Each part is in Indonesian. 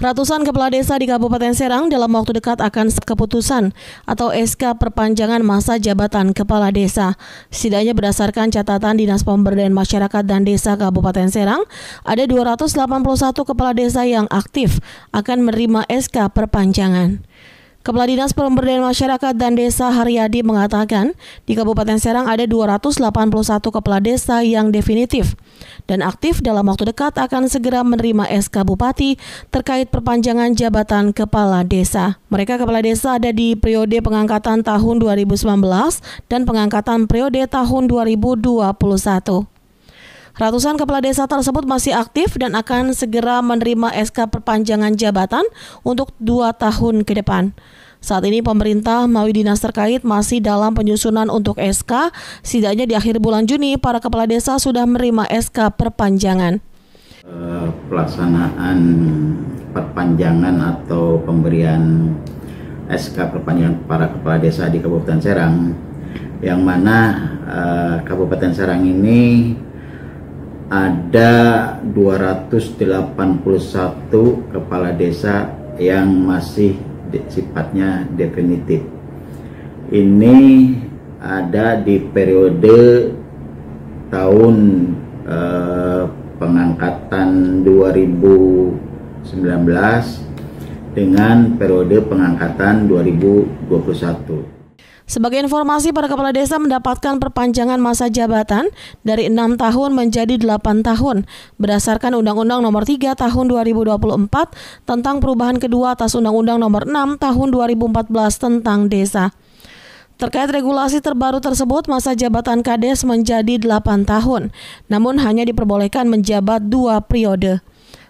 Ratusan kepala desa di Kabupaten Serang dalam waktu dekat akan keputusan atau SK perpanjangan masa jabatan kepala desa. Setidaknya berdasarkan catatan Dinas Pemberdayaan Masyarakat dan Desa Kabupaten Serang, ada 281 kepala desa yang aktif akan menerima SK perpanjangan. Kepala Dinas Pemberdayaan Masyarakat dan Desa Haryadi mengatakan, di Kabupaten Serang ada 281 kepala desa yang definitif dan aktif dalam waktu dekat akan segera menerima SK Bupati terkait perpanjangan jabatan kepala desa. Mereka kepala desa ada di periode pengangkatan tahun 2019 dan pengangkatan periode tahun 2021. Ratusan kepala desa tersebut masih aktif dan akan segera menerima SK perpanjangan jabatan untuk dua tahun ke depan. Saat ini pemerintah melalui dinas terkait masih dalam penyusunan untuk SK, setidaknya di akhir bulan Juni para kepala desa sudah menerima SK perpanjangan. Eh, pelaksanaan perpanjangan atau pemberian SK perpanjangan para kepala desa di Kabupaten Serang, yang mana eh, Kabupaten Serang ini ada 281 kepala desa yang masih sifatnya definitif. Ini ada di periode tahun eh, pengangkatan 2019 dengan periode pengangkatan 2021. Sebagai informasi, para kepala desa mendapatkan perpanjangan masa jabatan dari enam tahun menjadi delapan tahun berdasarkan Undang-Undang Nomor 3 Tahun 2024 tentang perubahan kedua atas Undang-Undang Nomor 6 Tahun 2014 tentang desa. Terkait regulasi terbaru tersebut, masa jabatan Kades menjadi delapan tahun, namun hanya diperbolehkan menjabat dua periode.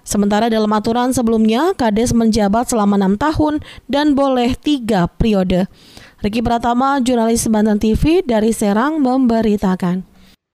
Sementara dalam aturan sebelumnya, Kades menjabat selama enam tahun dan boleh tiga periode. Riki Pratama, jurnalis Banten TV dari Serang memberitakan.